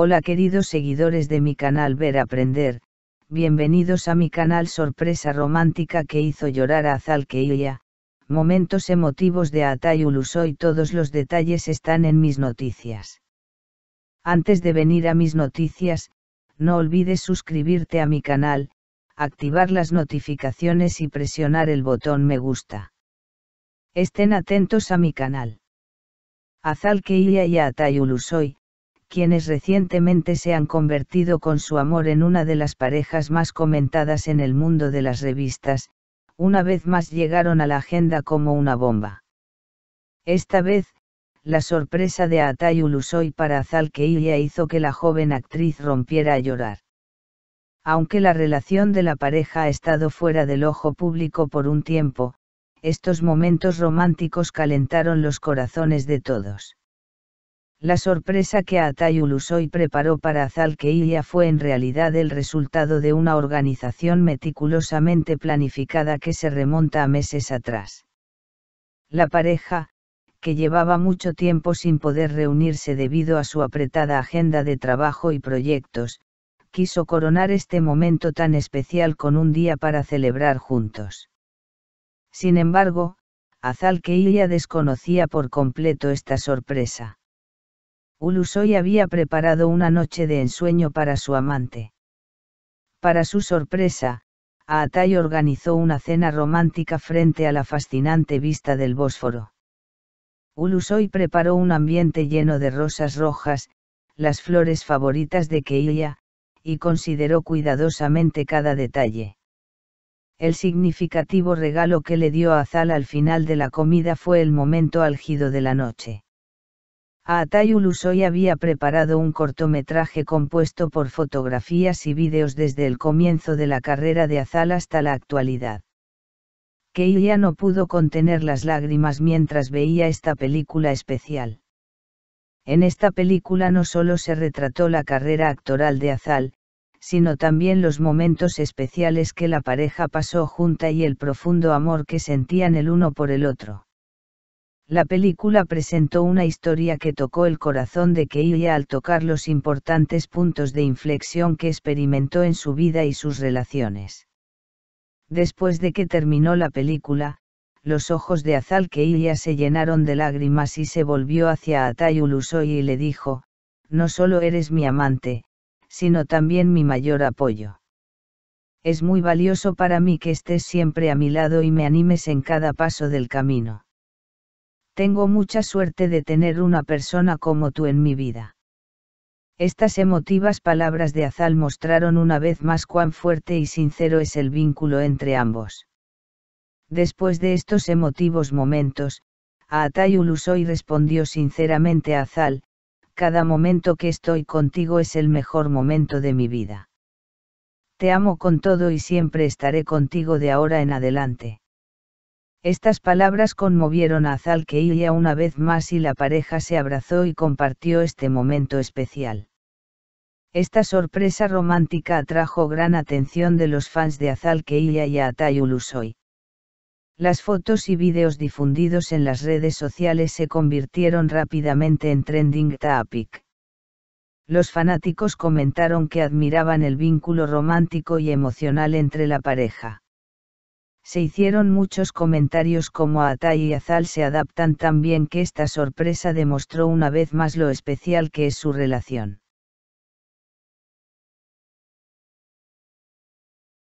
Hola queridos seguidores de mi canal Ver Aprender, bienvenidos a mi canal Sorpresa Romántica que hizo llorar a Azal momentos emotivos de Atay Ulusoy todos los detalles están en mis noticias. Antes de venir a mis noticias, no olvides suscribirte a mi canal, activar las notificaciones y presionar el botón me gusta. Estén atentos a mi canal. Azal y Atay quienes recientemente se han convertido con su amor en una de las parejas más comentadas en el mundo de las revistas, una vez más llegaron a la agenda como una bomba. Esta vez, la sorpresa de Atay Ulusoy para Azal hizo que la joven actriz rompiera a llorar. Aunque la relación de la pareja ha estado fuera del ojo público por un tiempo, estos momentos románticos calentaron los corazones de todos. La sorpresa que Atay y preparó para Azalqueilla fue en realidad el resultado de una organización meticulosamente planificada que se remonta a meses atrás. La pareja, que llevaba mucho tiempo sin poder reunirse debido a su apretada agenda de trabajo y proyectos, quiso coronar este momento tan especial con un día para celebrar juntos. Sin embargo, Azalqueilla desconocía por completo esta sorpresa. Ulusoy había preparado una noche de ensueño para su amante. Para su sorpresa, Aatay organizó una cena romántica frente a la fascinante vista del Bósforo. Ulusoy preparó un ambiente lleno de rosas rojas, las flores favoritas de Keilla, y consideró cuidadosamente cada detalle. El significativo regalo que le dio a al final de la comida fue el momento álgido de la noche. Atayu Ulusoy había preparado un cortometraje compuesto por fotografías y vídeos desde el comienzo de la carrera de Azal hasta la actualidad. ya no pudo contener las lágrimas mientras veía esta película especial. En esta película no solo se retrató la carrera actoral de Azal, sino también los momentos especiales que la pareja pasó junta y el profundo amor que sentían el uno por el otro. La película presentó una historia que tocó el corazón de Keiya al tocar los importantes puntos de inflexión que experimentó en su vida y sus relaciones. Después de que terminó la película, los ojos de Azal Keiya se llenaron de lágrimas y se volvió hacia Atay Ulusoy y le dijo, no solo eres mi amante, sino también mi mayor apoyo. Es muy valioso para mí que estés siempre a mi lado y me animes en cada paso del camino tengo mucha suerte de tener una persona como tú en mi vida. Estas emotivas palabras de Azal mostraron una vez más cuán fuerte y sincero es el vínculo entre ambos. Después de estos emotivos momentos, usó y respondió sinceramente a Azal, cada momento que estoy contigo es el mejor momento de mi vida. Te amo con todo y siempre estaré contigo de ahora en adelante. Estas palabras conmovieron a Zalkeilla una vez más y la pareja se abrazó y compartió este momento especial. Esta sorpresa romántica atrajo gran atención de los fans de Azalkeilla y a Las fotos y videos difundidos en las redes sociales se convirtieron rápidamente en trending topic. Los fanáticos comentaron que admiraban el vínculo romántico y emocional entre la pareja se hicieron muchos comentarios como a Atay y Azal se adaptan tan bien que esta sorpresa demostró una vez más lo especial que es su relación.